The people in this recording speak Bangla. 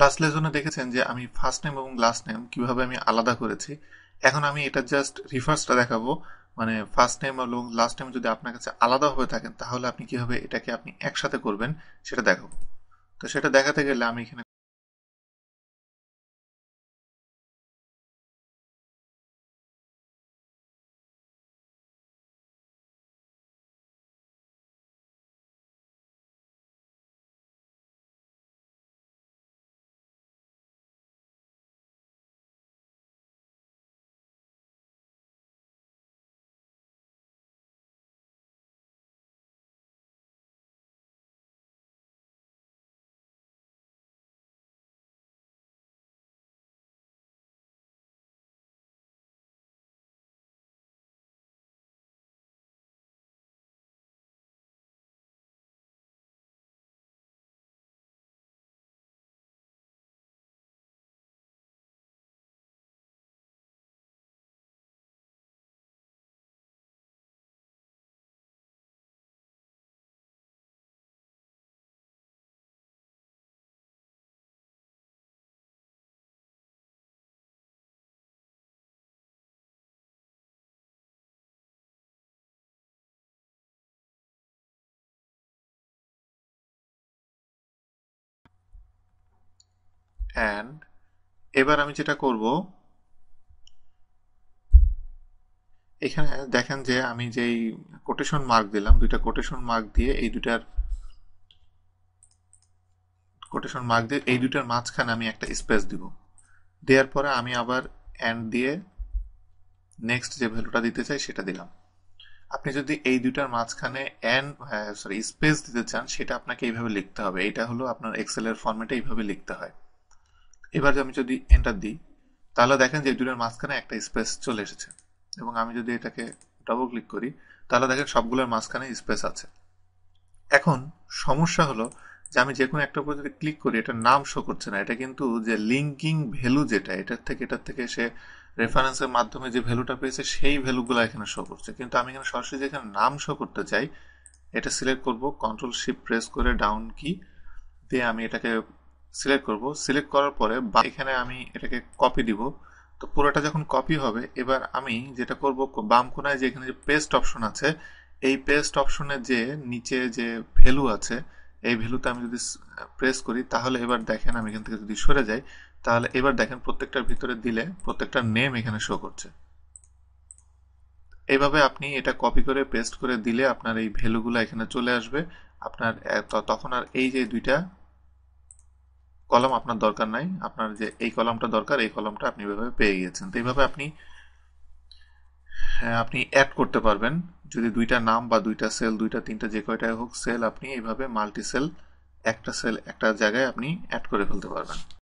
লাস্ট লেসনে দেখেছেন যে আমি ফার্স্ট নেম এবং লাস্ট নেম কিভাবে আমি আলাদা করেছি এখন আমি এটা জাস্ট রিফার্সটা দেখাবো মানে ফার্স্ট নেম এবং লাস্ট নেম যদি আপনার কাছে আলাদা হয়ে থাকেন তাহলে আপনি কিভাবে এটাকে আপনি একসাথে করবেন সেটা দেখাবো তো সেটা দেখাতে গেলে আমি এখানে and এবার আমি যেটা করব এখানে দেখেন যে আমি যেই কোটেশন মার্ক দিলাম দুইটা কোটেশন মার্ক দিয়ে এই দুটার কোটেশন মার্ক দিয়ে এই দুটার মাঝখানে আমি একটা স্পেস দিব দেওয়ার পরে আমি আবার অ্যান্ড দিয়ে নেক্সট যে ভ্যালুটা দিতে চাই সেটা দিলাম আপনি যদি এই দুটার মাঝখানে অ্যান্ড সরি স্পেস দিতে চান সেটা আপনাকে এইভাবে লিখতে হবে এটা হলো আপনার এক্সেলের ফর্মেটে এইভাবে লিখতে হয় এবার আমি যদি এন্টার দিই তাহলে দেখেন যে দুটোর মাঝখানে একটা স্পেস চলে এসেছে এবং আমি যদি এটাকে ডাবল ক্লিক করি তাহলে দেখেন সবগুলোর মাঝখানে স্পেস আছে এখন সমস্যা হলো যে আমি যে কোনো একটা উপর যদি ক্লিক করি এটা নাম শো করছে না এটা কিন্তু যে লিঙ্কিং ভ্যালু যেটা এটার থেকে এটার থেকে সে রেফারেন্সের মাধ্যমে যে ভ্যালুটা পেয়েছে সেই ভ্যালুগুলো এখানে শো করছে কিন্তু আমি এখানে সরাসরি যেখানে নাম শো করতে চাই এটা সিলেক্ট করব কন্ট্রোল শিপ প্রেস করে ডাউন কি দিয়ে আমি এটাকে সিলেক্ট করব সিলেক্ট করার পরে বা এখানে আমি এটাকে কপি দিব তো পুরোটা যখন কপি হবে এবার আমি যেটা করব বাম কোনায় যে এখানে যে পেস্ট অপশন আছে এই পেস্ট অপশনে যে নিচে যে ভ্যালু আছে এই ভ্যালুতে আমি যদি প্রেস করি তাহলে এবার দেখেন আমি এখান থেকে যদি সরে যাই তাহলে এবার দেখেন প্রত্যেকটার ভিতরে দিলে প্রত্যেকটার নেম এখানে শো করছে এইভাবে আপনি এটা কপি করে পেস্ট করে দিলে আপনার এই ভ্যালুগুলো এখানে চলে আসবে আপনার তখন আর এই যে দুইটা কলম আপনার দরকার নাই আপনার যে এই কলমটা দরকার এই কলমটা আপনি এভাবে পেয়ে গিয়েছেন তো এইভাবে আপনি হ্যাঁ, আপনি অ্যাড করতে পারবেন যদি দুইটা নাম বা দুইটা সেল দুইটা তিনটা যে কয়টাই হোক সেল আপনি এইভাবে মাল্টি সেল একটা সেল একটা জায়গায় আপনি অ্যাড করে ফেলতে পারবেন